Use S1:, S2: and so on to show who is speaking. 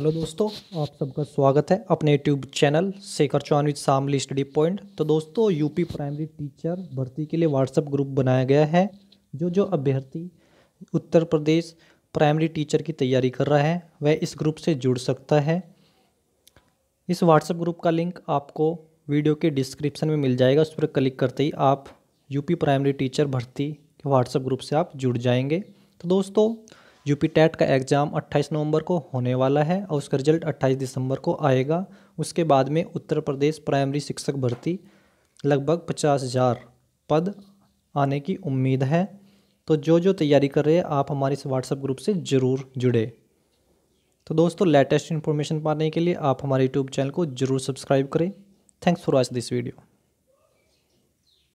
S1: hello दोस्तों आप सबका स्वागत है अपने YouTube channel Shekhar Chauhan with Shamli study point तो दोस्तों यूपी प्राइमरी टीचर भर्ती के लिए व्हाट्सएप ग्रुप बनाया गया है जो जो अभ्यर्थी उत्तर प्रदेश प्राइमरी टीचर की तैयारी कर रहा है वह इस ग्रुप से जुड़ सकता है इस व्हाट्सएप ग्रुप का लिंक आपको वीडियो के डिस्क्रिप्शन में मिल जाएगा उस पर क्लिक करते ही आप यूपी प्राइमरी टीचर भर्ती के व्हाट्सएप ग्रुप से आप जुड़ जाएंगे तो दोस्तों यूपीटेट का एग्ज़ाम 28 नवंबर को होने वाला है और उसका रिजल्ट 28 दिसंबर को आएगा उसके बाद में उत्तर प्रदेश प्राइमरी शिक्षक भर्ती लगभग पचास हज़ार पद आने की उम्मीद है तो जो जो तैयारी कर रहे हैं आप हमारे इस व्हाट्सएप ग्रुप से ज़रूर जुड़े तो दोस्तों लेटेस्ट इन्फॉर्मेशन पाने के लिए आप हमारे यूट्यूब चैनल को ज़रूर सब्सक्राइब करें thanks for watch this video